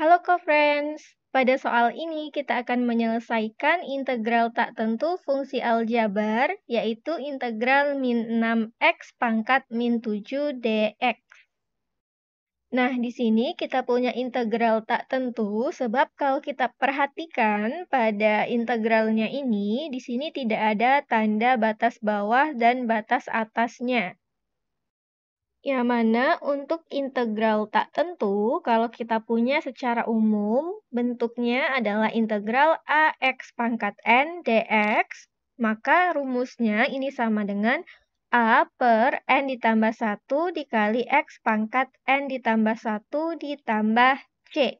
Halo co-friends, pada soal ini kita akan menyelesaikan integral tak tentu fungsi aljabar, yaitu integral min 6x pangkat min 7 dx. Nah, di sini kita punya integral tak tentu sebab kalau kita perhatikan pada integralnya ini, di sini tidak ada tanda batas bawah dan batas atasnya yang mana untuk integral tak tentu, kalau kita punya secara umum, bentuknya adalah integral AX pangkat N dx, maka rumusnya ini sama dengan A per N ditambah 1 dikali X pangkat N ditambah 1 ditambah C.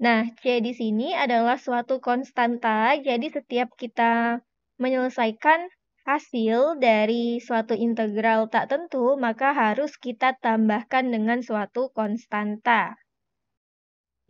Nah, C di sini adalah suatu konstanta, jadi setiap kita menyelesaikan hasil dari suatu integral tak tentu, maka harus kita tambahkan dengan suatu konstanta.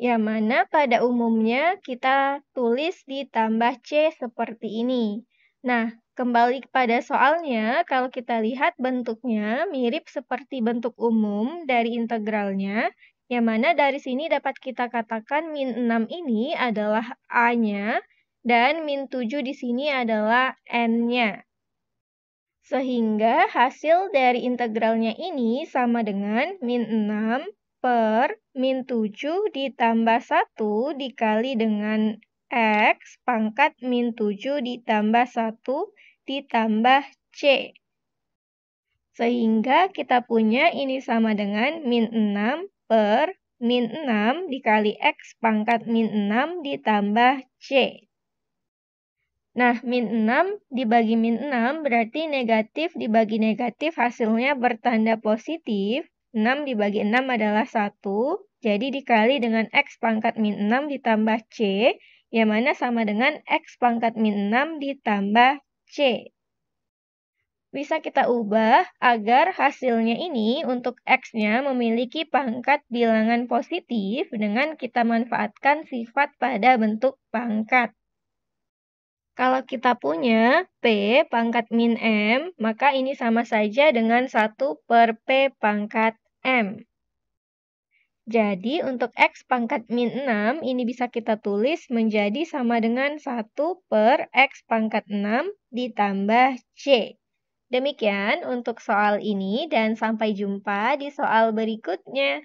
yang mana pada umumnya kita tulis ditambah C seperti ini. Nah, kembali kepada soalnya, kalau kita lihat bentuknya mirip seperti bentuk umum dari integralnya, yang mana dari sini dapat kita katakan min 6 ini adalah A-nya, dan min 7 di sini adalah N-nya. Sehingga hasil dari integralnya ini sama dengan min 6 per min 7 ditambah 1 dikali dengan X pangkat min 7 ditambah 1 ditambah C. Sehingga kita punya ini sama dengan min 6 per min 6 dikali X pangkat min 6 ditambah C. Nah, min 6 dibagi min 6 berarti negatif dibagi negatif hasilnya bertanda positif. 6 dibagi 6 adalah 1, jadi dikali dengan X pangkat min 6 ditambah C, yang mana sama dengan X pangkat min 6 ditambah C. Bisa kita ubah agar hasilnya ini untuk X-nya memiliki pangkat bilangan positif dengan kita manfaatkan sifat pada bentuk pangkat. Kalau kita punya P pangkat min M, maka ini sama saja dengan 1 per P pangkat M. Jadi untuk X pangkat min 6 ini bisa kita tulis menjadi sama dengan 1 per X pangkat 6 ditambah C. Demikian untuk soal ini dan sampai jumpa di soal berikutnya.